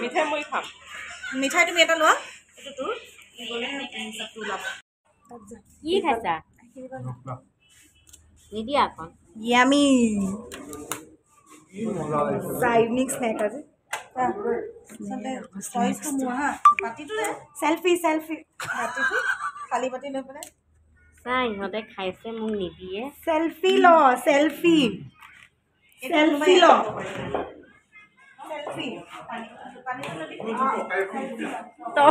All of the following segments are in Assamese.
মিঠাই মই খাম মিঠাই তুমি এটা লোৱা কি খাইছা নিদিয়া অকণ ইয়ামি চাইনিক স্নেক আজি মোক নিদিয়ে চেল্ফি লি চেল্ফি ল तो तो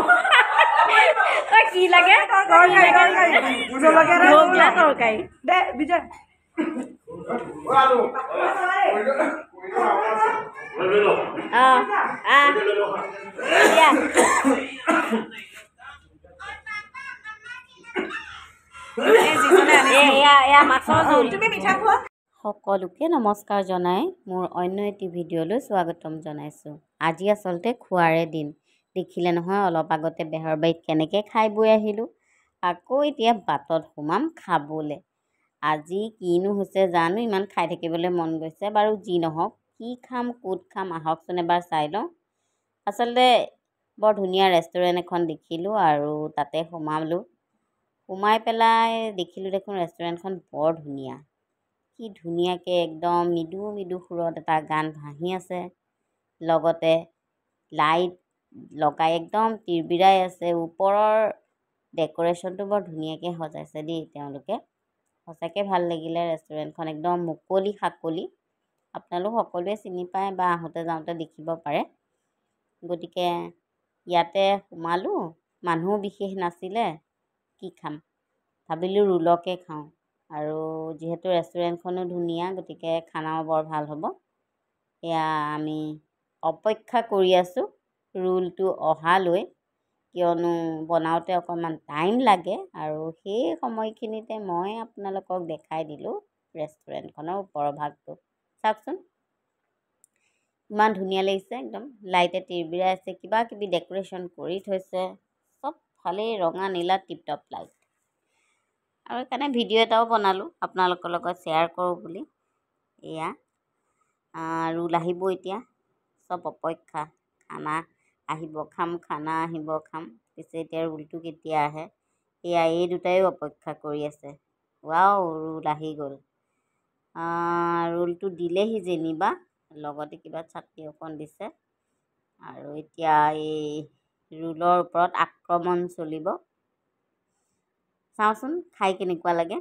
की लगे कौन कौन लगे क्या तो दे विजय या या या সকলোকে নমস্কাৰ জনাই মোৰ অন্য এটি ভিডিঅ'লৈ স্বাগতম জনাইছোঁ আজি আচলতে খোৱাৰে দিন দেখিলে নহয় অলপ আগতে বেহৰ বাৰীত কেনেকৈ খাই বৈ আহিলোঁ আকৌ এতিয়া বাটত সোমাম খাবলৈ আজি কিনো হৈছে জানো ইমান খাই থাকিবলৈ মন গৈছে বাৰু যি নহওক কি খাম ক'ত খাম আহকচোন এবাৰ চাই লওঁ আচলতে বৰ ধুনীয়া ৰেষ্টুৰেণ্ট এখন দেখিলোঁ আৰু তাতে সোমালোঁ সোমাই পেলাই দেখিলোঁ দেখোন ৰেষ্টুৰেণ্টখন বৰ ধুনীয়া কি ধুনীয়াকৈ একদম মৃদু মৃদু সুৰত এটা গান ভাঁহি আছে লগতে লাইট লগাই একদম তিৰবিৰাই আছে ওপৰৰ ডেক'ৰেশ্যনটো বৰ ধুনীয়াকৈ সজাইছে দেই তেওঁলোকে সঁচাকৈ ভাল লাগিলে ৰেষ্টুৰেণ্টখন একদম মুকলি শাকলি আপোনালোক সকলোৱে চিনি পায় বা আহোঁতে যাওঁতে দেখিব পাৰে গতিকে ইয়াতে সোমালোঁ মানুহ বিশেষ নাছিলে কি খাম ভাবিলোঁ ৰোলকে খাওঁ আৰু যিহেতু ৰেষ্টুৰেণ্টখনো ধুনীয়া গতিকে খানাও বৰ ভাল হ'ব এয়া আমি অপেক্ষা কৰি আছোঁ ৰোলটো অহালৈ কিয়নো বনাওঁতে অকণমান টাইম লাগে আৰু সেই সময়খিনিতে মই আপোনালোকক দেখাই দিলোঁ ৰেষ্টুৰেণ্টখনৰ ওপৰৰ ভাগটো চাওকচোন ইমান ধুনীয়া লাগিছে একদম লাইটে তিৰবিৰাই আছে কিবাকিবি ডেক'ৰেশ্যন কৰি থৈছে চব চবফালেই ৰঙা নীলা টিপটপ লাইট আৰু সেইকাৰণে ভিডিঅ' এটাও বনালোঁ আপোনালোকৰ লগত শ্বেয়াৰ কৰোঁ বুলি এয়া ৰোল আহিব এতিয়া চব অপেক্ষা খানা আহিব খাম খানা আহিব খাম পিছে এতিয়া ৰোলটো কেতিয়া আহে এয়া এই দুটাইও অপেক্ষা কৰি আছে ৱাও ৰোল আহি গ'ল ৰোলটো দিলেহি যেনিবা লগতে কিবা চাটনি অকণ দিছে আৰু এতিয়া এই ৰোলৰ ওপৰত আক্ৰমণ চলিব চাওঁচোন খাই কেনেকুৱা লাগে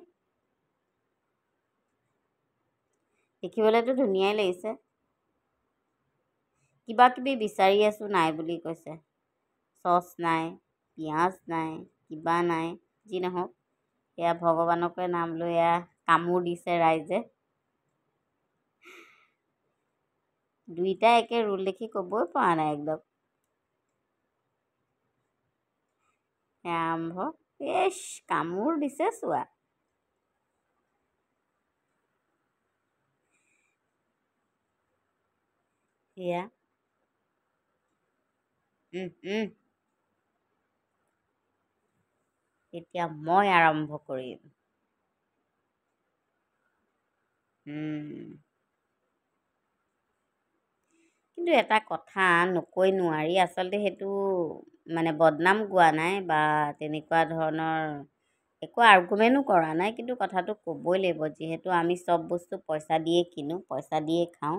দেখিবলৈতো ধুনীয়াই লাগিছে কিবাকিবি বিচাৰি আছোঁ নাই বুলি কৈছে চচ নাই পিঁয়াজ নাই কিবা নাই যি নহওক এয়া ভগৱানকে নাম লৈ এয়া কামোৰ দিছে ৰাইজে দুইটা একে ৰোল দেখি ক'বই পৰা নাই একদম সেয়া আৰম্ভ এইচ কামোৰ দিছে চোৱা সেয়া এতিয়া মই আৰম্ভ কৰিম কিন্তু এটা কথা নকৈ নোৱাৰি আচলতে সেইটো মানে বদনাম গোৱা নাই বা তেনেকুৱা ধৰণৰ একো আৰ্গুমেণ্টো কৰা নাই কিন্তু কথাটো ক'বই লাগিব যিহেতু আমি চব বস্তু পইচা দিয়ে কিনো পইচা দিয়ে খাওঁ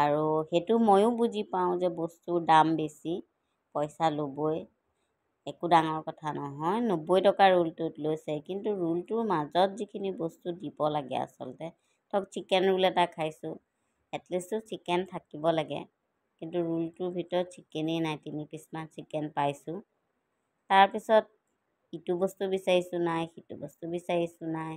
আৰু সেইটো ময়ো বুজি পাওঁ যে বস্তুৰ দাম বেছি পইচা ল'বই একো ডাঙৰ কথা নহয় নব্বৈ টকা ৰোলটোত লৈছে কিন্তু ৰোলটোৰ মাজত যিখিনি বস্তু দিব লাগে আচলতে ধৰক চিকেন ৰোল এটা খাইছোঁ এটলিষ্টটো চিকেন থাকিব লাগে কিন্তু ৰোলটোৰ ভিতৰত চিকেনেই নাই তিনি পিচমান চিকেন পাইছোঁ তাৰপিছত ইটো বস্তু বিচাৰিছোঁ নাই সিটো বস্তু বিচাৰিছোঁ নাই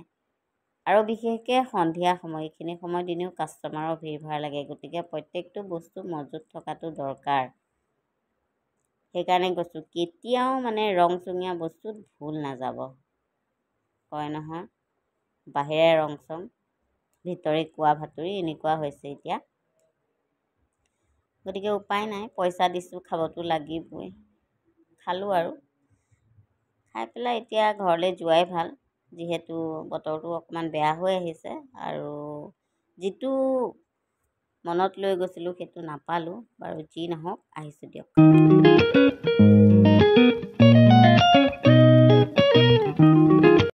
আৰু বিশেষকৈ সন্ধিয়া সময় এইখিনি সময়ত এনেও কাষ্টমাৰৰ ভিৰ ভাৰ লাগে গতিকে প্ৰত্যেকটো বস্তু মজুত থকাটো দৰকাৰ সেইকাৰণে কৈছোঁ কেতিয়াও মানে ৰং চঙীয়া বস্তুত ভুল নাযাব হয় নহয় বাহিৰে ৰং চং ভিতৰে কোৱা ভাতৰি এনেকুৱা হৈছে এতিয়া গতিকে উপায় নাই পইচা দিছোঁ খাবতো লাগিবই খালোঁ আৰু খাই পেলাই এতিয়া ঘৰলৈ যোৱাই ভাল যিহেতু বতৰটো অকণমান বেয়া হৈ আহিছে আৰু যিটো মনত লৈ গৈছিলোঁ সেইটো নাপালোঁ বাৰু যি নহওক আহিছোঁ দিয়ক